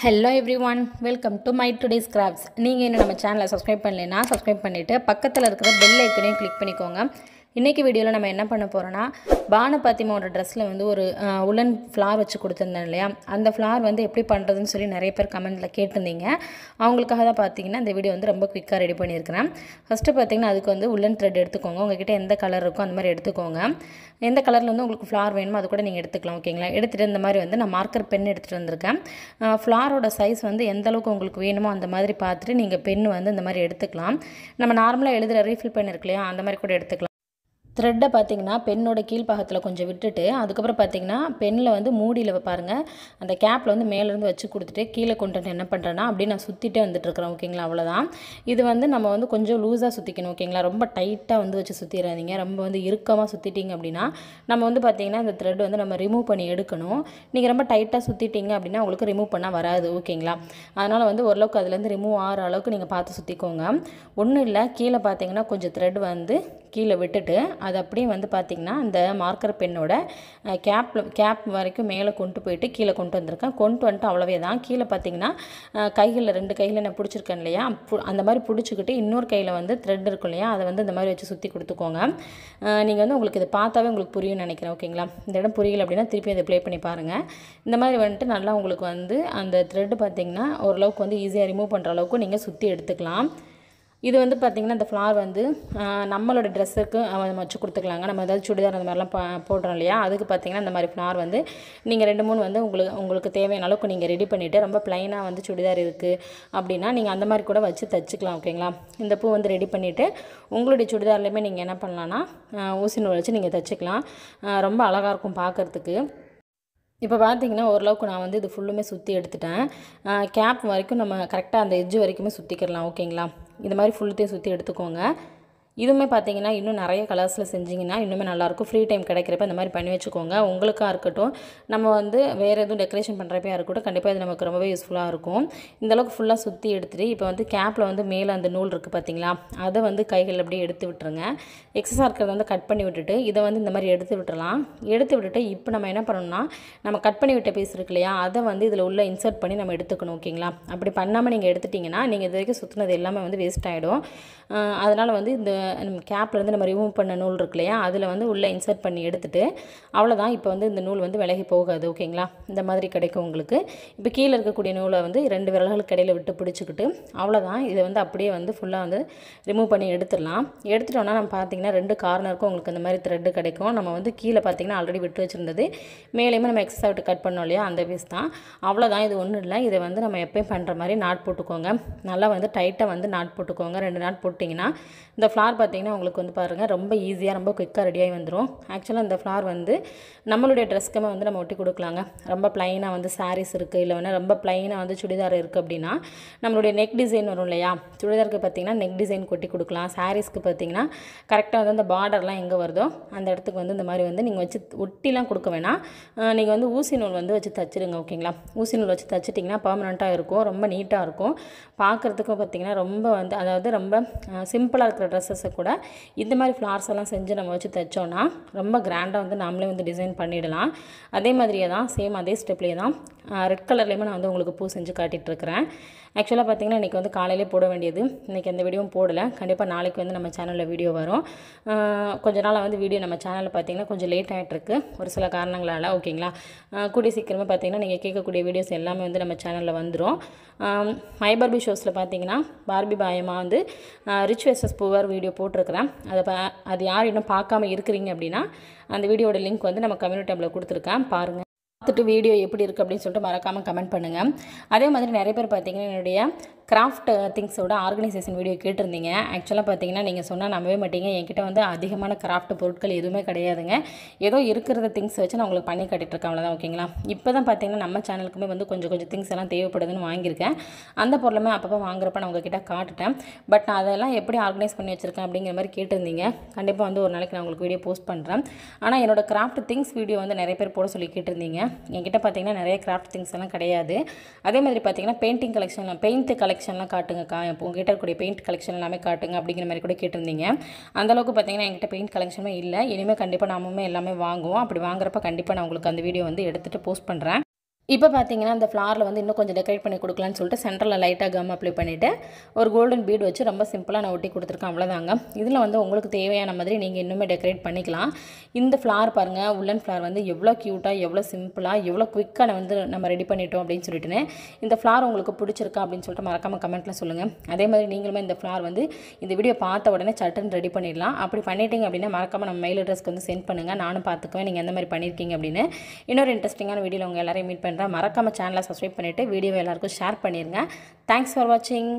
hello everyone welcome to my today's crafts நீங்கள் இன்னும் நம்ம சேனலை சப்ஸ்கிரைப் பண்ணலைன்னா சப்ஸ்கிரைப் பண்ணிவிட்டு பக்கத்தில் இருக்கிற பெல் ஐக்கனையும் கிளிக் பண்ணிக்கோங்க இன்றைக்கி வீடியோவில் நம்ம என்ன பண்ண போகிறோன்னா பானபாத்திமாவோட ட்ரெஸ்ஸில் வந்து ஒரு உலன் ஃப்ளார் வச்சு கொடுத்துருந்தேன் இல்லையா அந்த ஃப்ளார் வந்து எப்படி பண்ணுறதுன்னு சொல்லி நிறைய பேர் கமெண்ட்டில் கேட்டிருந்தீங்க அவங்களுக்காக தான் பார்த்தீங்கன்னா இந்த வீடியோ வந்து ரொம்ப குவிக்காக ரெடி பண்ணியிருக்கிறேன் ஃபஸ்ட்டு பார்த்தீங்கன்னா அதுக்கு வந்து உள்ளன் த்ரெட் எடுத்துக்கோங்க உங்ககிட்ட எந்த கலர் இருக்கோ அந்த மாதிரி எடுத்துக்கோங்க எந்த கலரில் வந்து உங்களுக்கு ஃப்ளார் வேணுமோ அது கூட நீங்கள் எடுத்துக்கலாம் ஓகேங்களா எடுத்துகிட்டு இந்த மாதிரி வந்து நான் மார்க்கர் பென் எடுத்துகிட்டு வந்திருக்கேன் ஃப்ளாரோட சைஸ் வந்து எந்த அளவுக்கு உங்களுக்கு வேணுமோ அந்த மாதிரி பார்த்துட்டு நீங்கள் பென் வந்து இந்த மாதிரி எடுத்துக்கலாம் நம்ம நார்மலாக எழுதுகிற ரீஃபில் பென் இருக்கு அந்த மாதிரி கூட எடுத்துக்கலாம் த்ரெட்டை பார்த்திங்கன்னா பெண்ணோட கீழ்ப்பாகத்தில் கொஞ்சம் விட்டுட்டு அதுக்கப்புறம் பார்த்தீங்கன்னா பெண்ணில் வந்து மூடியில் பாருங்கள் அந்த கேப்பில் வந்து மேலேருந்து வச்சு கொடுத்துட்டு கீழே கொண்டு என்ன பண்ணுறேன்னா அப்படியே நான் சுற்றிட்டே இருக்கிறேன் ஓகேங்களா அவ்வளோதான் இது வந்து நம்ம வந்து கொஞ்சம் லூஸாக சுற்றிக்கணும் ஓகேங்களா ரொம்ப டைட்டாக வந்து வச்சு சுற்றிடாதீங்க ரொம்ப வந்து இறுக்கமாக சுற்றிட்டீங்க அப்படின்னா நம்ம வந்து பார்த்திங்கன்னா இந்த த்ரெட் வந்து நம்ம ரிமூவ் பண்ணி எடுக்கணும் நீங்கள் ரொம்ப டைட்டாக சுற்றிட்டீங்க அப்படின்னா உங்களுக்கு ரிமூவ் பண்ணால் வராது ஓகேங்களா அதனால் வந்து ஓரளவுக்கு அதுலேருந்து ரிமூவ் ஆகிற அளவுக்கு நீங்கள் பார்த்து சுற்றிக்கோங்க ஒன்றும் இல்லை கீழே பார்த்தீங்கன்னா கொஞ்சம் த்ரெட் வந்து கீழே விட்டுட்டு அது அப்படியே வந்து பார்த்திங்கன்னா அந்த மார்க்கர் பெண்ணோட கேப்பில் கேப் வரைக்கும் மேலே கொண்டு போயிட்டு கீழே கொண்டு வந்திருக்கேன் கொண்டு வந்துட்டு அவ்வளோவே தான் கீழே பார்த்திங்கன்னா கைகளில் ரெண்டு கையில் நான் பிடிச்சிருக்கேன் இல்லையா அந்த மாதிரி பிடிச்சிக்கிட்டு இன்னொரு கையில் வந்து த்ரெட் இருக்கும் இல்லையா அதை வந்து இந்த மாதிரி வச்சு சுற்றி கொடுத்துக்கோங்க நீங்கள் வந்து உங்களுக்கு இது பார்த்தாவே உங்களுக்கு புரியும்னு நினைக்கிறேன் ஓகேங்களா இந்த இடம் புரியல அப்படின்னா திருப்பி அதை ப்ளே பண்ணி பாருங்கள் இந்த மாதிரி வந்துட்டு நல்லா உங்களுக்கு வந்து அந்த த்ரெட்டு பார்த்திங்கன்னா ஓரளவுக்கு வந்து ஈஸியாக ரிமூவ் பண்ணுற அளவுக்கு நீங்கள் சுற்றி எடுத்துக்கலாம் இது வந்து பார்த்திங்கன்னா இந்த ஃப்ளார் வந்து நம்மளோட ட்ரெஸ்ஸுக்கு நம்ம வச்சு கொடுத்துக்கலாங்க நம்ம ஏதாவது சுடிதார் அந்த மாதிரிலாம் போடுறோம் இல்லையா அதுக்கு பார்த்திங்கன்னா இந்த மாதிரி ஃப்ளார் வந்து நீங்கள் ரெண்டு மூணு வந்து உங்களுக்கு உங்களுக்கு தேவையான அளவுக்கு நீங்கள் ரெடி பண்ணிவிட்டு ரொம்ப ப்ளைனாக வந்து சுடிதார் இருக்குது அப்படின்னா நீங்கள் அந்த மாதிரி கூட வச்சு தச்சுக்கலாம் ஓகேங்களா இந்த பூ வந்து ரெடி பண்ணிவிட்டு உங்களுடைய சுடிதார்லேயுமே நீங்கள் என்ன பண்ணலான்னா ஊசி நூல் வச்சு நீங்கள் தச்சுக்கலாம் ரொம்ப அழகாக இருக்கும் பார்க்குறதுக்கு இப்போ பார்த்தீங்கன்னா ஓரளவுக்கு நான் வந்து இது ஃபுல்லுமே சுற்றி எடுத்துட்டேன் கேப் வரைக்கும் நம்ம கரெக்டாக அந்த எஜ்ஜு வரைக்குமே சுற்றிக்கிடலாம் ஓகேங்களா இந்த மாதிரி ஃபுல்லுத்தையும் சுற்றி எடுத்துக்கோங்க இதுவுமே பார்த்தீங்கன்னா இன்னும் நிறைய கலர்ஸில் செஞ்சிங்கன்னா இன்னுமே நல்லாயிருக்கும் ஃப்ரீ டைம் கிடைக்கிறப்ப இந்த மாதிரி பண்ணி வச்சுக்கோங்க உங்களுக்காக இருக்கட்டும் நம்ம வந்து வேறு எதுவும் டெக்கரேஷன் பண்ணுறப்பையாக இருக்கட்டும் கண்டிப்பாக இது நமக்கு ரொம்பவே யூஸ்ஃபுல்லாக இருக்கும் இந்தளவுக்கு ஃபுல்லாக சுற்றி எடுத்துகிட்டு இப்போ வந்து கேப்பில் வந்து மேலே அந்த நூல் இருக்குது பார்த்தீங்களா அதை வந்து கைகள் அப்படியே எடுத்து விட்டுருங்க எக்ஸஸாக இருக்கிறத வந்து கட் பண்ணி விட்டுட்டு இதை வந்து இந்த மாதிரி எடுத்து விட்டுலாம் எடுத்து விட்டுட்டு இப்போ நம்ம என்ன பண்ணணும்னா நம்ம கட் பண்ணி விட்ட பீஸ் இருக்கு இல்லையா அதை வந்து இதில் உள்ள இன்சர்ட் பண்ணி நம்ம எடுத்துக்கணும் ஓகேங்களா அப்படி பண்ணாமல் நீங்கள் எடுத்துட்டிங்கன்னா நீங்கள் இது வரைக்கும் சுற்றுனது எல்லாமே வந்து வேஸ்ட் ஆகிடும் அதனால் வந்து இந்த நம்ம கேப்லேருந்து நம்ம ரிமூவ் பண்ண நூல் இருக்கு இல்லையா அதில் வந்து உள்ளே இன்சர்ட் பண்ணி எடுத்துகிட்டு அவ்வளோதான் இப்போ வந்து இந்த நூல் வந்து விலகி போகாது ஓகேங்களா இந்த மாதிரி கிடைக்கும் உங்களுக்கு இப்போ கீழே இருக்கக்கூடிய நூலை வந்து ரெண்டு விரல்களுக்கு இடையில விட்டு பிடிச்சிக்கிட்டு அவ்வளோதான் இதை வந்து அப்படியே வந்து ஃபுல்லாக வந்து ரிமூவ் பண்ணி எடுத்துடலாம் எடுத்துட்டோன்னா நம்ம பார்த்தீங்கன்னா ரெண்டு கார்னருக்கும் உங்களுக்கு இந்த மாதிரி த்ரெட்டு கிடைக்கும் நம்ம வந்து கீழே பார்த்தீங்கன்னா ஆல்ரெடி விட்டு வச்சுருந்தது மேலேயுமே நம்ம எக்ஸஸாக விட்டு கட் பண்ணோம் இல்லையா அந்த பீஸ் தான் அவ்வளோதான் இது ஒன்றும் இல்லை இதை வந்து நம்ம எப்பயும் பண்ணுற மாதிரி நாட் போட்டுக்கோங்க நல்லா வந்து டைட்டாக வந்து நாட் போட்டுக்கோங்க ரெண்டு நாட் போட்டிங்கன்னா இந்த ஃப்ளார் பார்த்திங்கன்னா உங்களுக்கு வந்து பாருங்கள் ரொம்ப ஈஸியாக ரொம்ப குயிக்காக ரெடியாகி வந்துடும் ஆக்சுவலாக இந்த ஃப்ளார் வந்து நம்மளுடைய ட்ரெஸ்க்குமே வந்து நம்ம ஒட்டி கொடுக்கலாங்க ரொம்ப ப்ளைனாக வந்து சாரீஸ் இருக்குது இல்லை வேணால் ரொம்ப ப்ளைனாக வந்து சுடிதார் இருக்குது அப்படின்னா நம்மளுடைய நெக் டிசைன் வரும் இல்லையா சுடிதாருக்கு பார்த்திங்கன்னா நெக் டிசைன் கொட்டி கொடுக்கலாம் சாரீஸ்க்கு பார்த்திங்கன்னா கரெக்டாக வந்து அந்த பார்டர்லாம் எங்கே வருதோ அந்த இடத்துக்கு வந்து இந்த மாதிரி வந்து நீங்கள் வச்சு ஒட்டிலாம் கொடுக்க வேணாம் நீங்கள் வந்து ஊசி நூல் வந்து வச்சு தச்சுருங்க ஓகேங்களா ஊசி நூல் வச்சு தச்சுட்டிங்கன்னா பர்மனெண்ட்டாக இருக்கும் ரொம்ப நீட்டாக இருக்கும் பார்க்குறதுக்கும் பார்த்திங்கன்னா ரொம்ப வந்து அதாவது ரொம்ப சிம்பிளாக இருக்கிற ட்ரெஸ்ஸஸ் ஃப்ளவர்ஸை கூட இந்த மாதிரி ஃப்ளவர்ஸ் எல்லாம் செஞ்சு நம்ம வச்சு தைச்சோன்னா ரொம்ப கிராண்டாக வந்து நாமளே வந்து டிசைன் பண்ணிடலாம் அதே மாதிரியே தான் சேம் அதே ஸ்டெப்லேயே தான் ரெட் கலர்லேயுமே நான் வந்து உங்களுக்கு பூ செஞ்சு காட்டிகிட்ருக்கிறேன் ஆக்சுவலாக பார்த்திங்கன்னா இன்றைக்கி வந்து காலையிலே போட வேண்டியது இன்றைக்கி எந்த வீடியோவும் போடலை கண்டிப்பாக நாளைக்கு வந்து நம்ம சேனலில் வீடியோ வரும் கொஞ்ச நாளாக வந்து வீடியோ நம்ம சேனலில் பார்த்திங்கன்னா கொஞ்சம் லேட் ஆகிட்டுருக்கு ஒரு சில காரணங்களால் ஓகேங்களா கூடிய சீக்கிரமாக பார்த்திங்கன்னா நீங்கள் கேட்கக்கூடிய வீடியோஸ் எல்லாமே வந்து நம்ம சேனலில் வந்துடும் மை பார்பி ஷோஸில் பார்த்தீங்கன்னா பார்பி பாயமாக வந்து ரிச் வெஸ்டஸ் பூவர் வீடியோ போட்டிருக்கிறேன் அதை பா அது யார் இன்னும் பார்க்காம இருக்கிறீங்க அப்படின்னா அந்த வீடியோட லிங்க் வந்து நம்ம கம்யூனிட்டி டேபில் கொடுத்துருக்கேன் பாருங்கள் பார்த்துட்டு வீடியோ எப்படி இருக்குது அப்படின்னு சொல்லிட்டு மறக்காமல் கமெண்ட் பண்ணுங்கள் அதே மாதிரி நிறைய பேர் பார்த்தீங்கன்னா என்னுடைய கிராஃப்ட் திங்ஸோட ஆர்கனைசேஷன் வீடியோ கேட்டிருந்தீங்க ஆக்சுவலாக பார்த்தீங்கன்னா நீங்கள் சொன்னால் நம்பவே மாட்டீங்க என்கிட்ட வந்து அதிகமான கிராஃப்ட் பொருட்கள் எதுவுமே கிடையாதுங்க ஏதோ இருக்கிறத திங்ஸ் வச்சு நான் உங்களுக்கு பண்ணி காட்டிகிட்ருக்கேன் அவ்வளோதான் ஓகேங்களா இப்போ தான் பார்த்தீங்கன்னா நம்ம சேனலுக்குமே வந்து கொஞ்சம் கொஞ்சம் திங்ஸ் எல்லாம் தேவைப்படுதுன்னு வாங்கியிருக்கேன் அந்த பொருளுமே அப்பப்போ வாங்குறப்ப நான் உங்ககிட்ட காட்டுட்டேன் பட் நான் அதெல்லாம் எப்படி ஆர்கனைஸ் பண்ணி வச்சுருக்கேன் அப்படிங்கிற மாதிரி கேட்டிருந்தீங்க கண்டிப்பாக வந்து ஒரு நாளைக்கு நான் உங்களுக்கு வீடியோ போஸ்ட் பண்ணுறேன் ஆனால் என்னோடய கிராஃப்ட் திங்ஸ் வீடியோ வந்து நிறைய பேர் போட சொல்லி கேட்டிருந்தீங்க என்கிட்ட பார்த்தீங்கன்னா நிறைய கிராஃப்ட் திங்ஸ் எல்லாம் கிடையாது அதே மாதிரி பார்த்தீங்கன்னா பெயிண்டிங் கலெக்ஷன் பெயிண்ட் கலெக்ஷன் கலெக்ஷன்லாம் காட்டுங்கக்கா உங்ககிட்ட இருக்கக்கூடிய பெயிண்ட் கலெக்ஷன் எல்லாமே காட்டுங்க அப்படிங்கிற மாதிரி கூட கேட்டிருந்தீங்க அந்தளவுக்கு பார்த்தீங்கன்னா என்கிட்ட பெயிண்ட் கலெக்ஷனும் இல்லை இனிமேல் கண்டிப்பாக நாமும் எல்லாமே வாங்குவோம் அப்படி வாங்குறப்ப கண்டிப்பாக நான் உங்களுக்கு அந்த வீடியோ வந்து எடுத்துகிட்டு போஸ்ட் பண்ணுறேன் இப்போ பார்த்தீங்கன்னா அந்த ஃப்ளாரில் வந்து இன்னும் கொஞ்சம் டெக்கரேட் பண்ணி கொடுக்கலான்னு சொல்லிட்டு சென்டரில் லைட்டாக கம் அப்ளை பண்ணிவிட்டு ஒரு கோல்டன் பீட் வச்சு ரொம்ப சிம்பிளாக நான் ஒட்டி கொடுத்துருக்கேன் அவ்வளோதாங்க இதில் வந்து உங்களுக்கு தேவையான மாதிரி நீங்கள் இன்னுமே டெக்கரேட் பண்ணிக்கலாம் இந்த ஃப்ளார் பாருங்கள் உள்ளன் ஃப்ளார் வந்து எவ்வளோ க்யூட்டாக எவ்வளோ சிம்பிளாக எவ்வளோ குவிக்காக வந்து நம்ம ரெடி பண்ணிட்டோம் அப்படின்னு சொல்லிட்டுனே இந்த ஃப்ளார் உங்களுக்கு பிடிச்சிருக்கா அப்படின்னு சொல்லிட்டு மறக்காமல் கமெண்ட்டில் சொல்லுங்கள் அதே மாதிரி நீங்களுமே இந்த ஃப்ளார் வந்து இந்த வீடியோ பார்த்த உடனே சட்டன் ரெடி பண்ணிடலாம் அப்படி பண்ணிட்டீங்க அப்படின்னா மறக்காமல் நம்ம மெயில் அட்ரஸ்க்கு வந்து சென்ட் பண்ணுங்கள் நானும் பார்த்துக்குவேன் நீங்கள் எந்த மாதிரி பண்ணியிருக்கீங்க அப்படின்னு இன்னொரு இன்ட்ரெஸ்டிங்கான வீடியோவில் உங்கள் எல்லோரையும் மீட் பண்ணுறேன் இருந்தால் மறக்காமல் சேனலை சப்ஸ்கிரைப் பண்ணிவிட்டு வீடியோ எல்லாருக்கும் ஷேர் பண்ணிடுங்க தேங்க்ஸ் ஃபார் வாட்சிங்